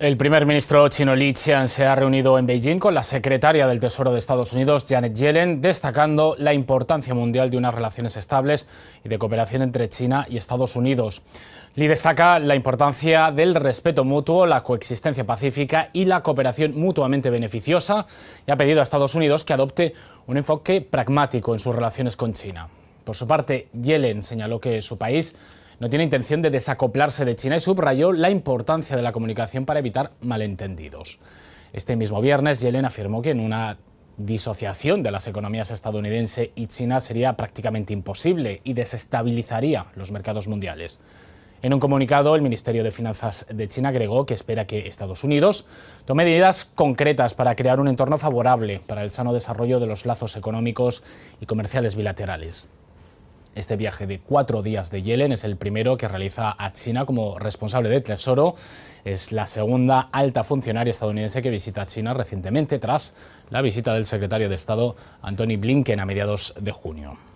El primer ministro chino Li Qian se ha reunido en Beijing con la secretaria del Tesoro de Estados Unidos, Janet Yellen, destacando la importancia mundial de unas relaciones estables y de cooperación entre China y Estados Unidos. Li destaca la importancia del respeto mutuo, la coexistencia pacífica y la cooperación mutuamente beneficiosa y ha pedido a Estados Unidos que adopte un enfoque pragmático en sus relaciones con China. Por su parte, Yellen señaló que su país no tiene intención de desacoplarse de China y subrayó la importancia de la comunicación para evitar malentendidos. Este mismo viernes, Yellen afirmó que en una disociación de las economías estadounidense y China sería prácticamente imposible y desestabilizaría los mercados mundiales. En un comunicado, el Ministerio de Finanzas de China agregó que espera que Estados Unidos tome medidas concretas para crear un entorno favorable para el sano desarrollo de los lazos económicos y comerciales bilaterales. Este viaje de cuatro días de Yellen es el primero que realiza a China como responsable de Tesoro. Es la segunda alta funcionaria estadounidense que visita China recientemente tras la visita del secretario de Estado Anthony Blinken a mediados de junio.